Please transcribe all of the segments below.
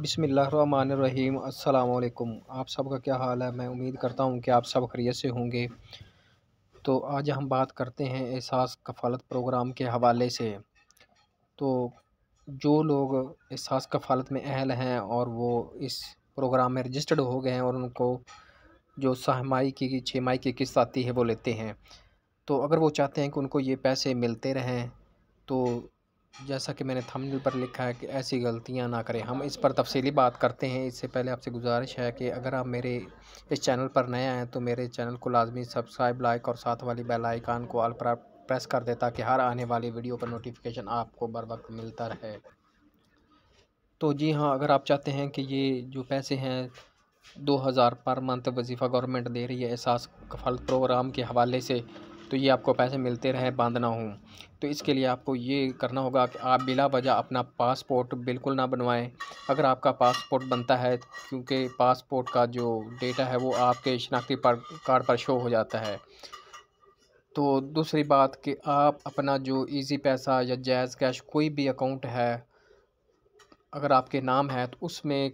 बिसमीम् अल्लाम आप सबका क्या हाल है मैं उम्मीद करता हूँ कि आप सब खरीत से होंगे तो आज हम बात करते हैं एहसास कफालत प्रोग्राम के हवाले से तो जो लोग एहसास कफालत में अहल हैं और वो इस प्रोग्राम में रजिस्टर्ड हो गए हैं और उनको जो सहमाही की छः माही की किस्त आती है वो लेते हैं तो अगर वो चाहते हैं कि उनको ये पैसे मिलते रहें तो जैसा कि मैंने थंबनेल पर लिखा है कि ऐसी गलतियां ना करें हम इस पर तफसीली बात करते हैं इससे पहले आपसे गुजारिश है कि अगर आप मेरे इस चैनल पर नए आएँ तो मेरे चैनल को लाजमी सब्सक्राइब लाइक और साथ वाली बेल आइकान को आल पर प्रेस कर दें ताकि हर आने वाली वीडियो पर नोटिफिकेशन आपको बर वक्त मिलता रहे तो जी हाँ अगर आप चाहते हैं कि ये जो पैसे हैं दो हज़ार पर मंथ वजीफ़ा गवर्नमेंट दे रही है एहसास कफालत प्रोग्राम के हवाले से तो ये आपको पैसे मिलते रहे बांधना हूँ तो इसके लिए आपको ये करना होगा कि आप बिला वजह अपना पासपोर्ट बिल्कुल ना बनवाएं अगर आपका पासपोर्ट बनता है क्योंकि पासपोर्ट का जो डेटा है वो आपके शनाख्ती कार्ड पर शो हो जाता है तो दूसरी बात कि आप अपना जो इजी पैसा या जैज़ कैश कोई भी अकाउंट है अगर आपके नाम है तो उसमें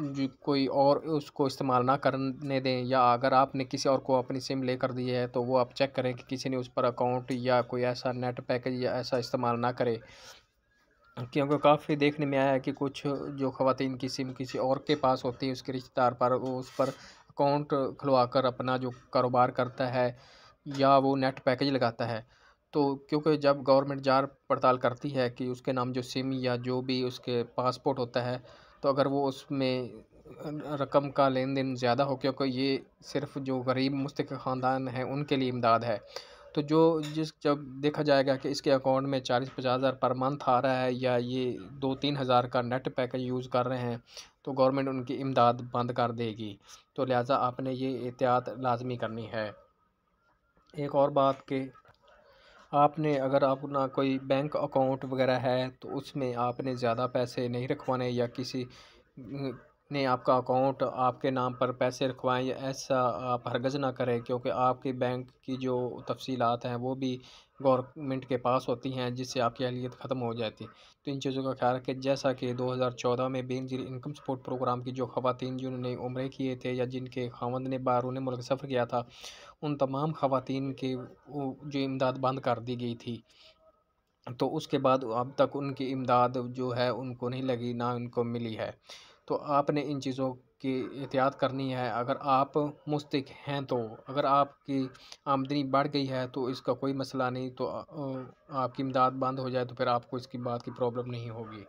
जो कोई और उसको इस्तेमाल ना करने दें या अगर आपने किसी और को अपनी सिम ले कर दी है तो वो आप चेक करें कि किसी ने उस पर अकाउंट या कोई ऐसा नेट पैकेज या ऐसा इस्तेमाल ना करे क्योंकि काफ़ी देखने में आया है कि कुछ जो खातन की सिम किसी और के पास होती है उसके रिश्तेदार पर वो उस पर अकाउंट खुलवा कर अपना जो कारोबार करता है या वो नेट पैकेज लगाता है तो क्योंकि जब गवर्नमेंट जार पड़ताल करती है कि उसके नाम जो सिम या जो भी उसके पासपोर्ट होता है तो अगर वो उसमें रकम का लेन देन ज़्यादा हो क्योंकि ये सिर्फ जो गरीब मुस्तक ख़ानदान हैं उनके लिए इमदाद है तो जो जिस जब देखा जाएगा कि इसके अकाउंट में चालीस पचास हज़ार पर मंथ आ रहा है या ये दो तीन हज़ार का नेट पैकेज यूज़ कर रहे हैं तो गवर्नमेंट उनकी इमदाद बंद कर देगी तो लिहाजा आपने ये एहतियात लाजमी करनी है एक और बात कि आपने अगर अपना कोई बैंक अकाउंट वगैरह है तो उसमें आपने ज़्यादा पैसे नहीं रखवाने या किसी ने आपका अकाउंट आपके नाम पर पैसे रखवाएं ऐसा आप हरगज़ ना करें क्योंकि आपके बैंक की जो तफसी हैं वो भी गवर्नमेंट के पास होती हैं जिससे आपकी अहलियत ख़त्म हो जाती तो इन चीज़ों का ख्याल रखें जैसा कि 2014 में बेनजीर इनकम सपोर्ट प्रोग्राम की जो खातन जिन्होंने उम्रे किए थे या जिनके खावंद ने बैरून मुल्क सफ़र किया था उन तमाम खातन के जो इमदाद बंद कर दी गई थी तो उसके बाद अब तक उनकी इमदाद जो है उनको नहीं लगी ना उनको मिली है तो आपने इन चीज़ों की एहतियात करनी है अगर आप मुस्तक हैं तो अगर आपकी आमदनी बढ़ गई है तो इसका कोई मसला नहीं तो आपकी इमदाद बंद हो जाए तो फिर आपको इसकी बात की प्रॉब्लम नहीं होगी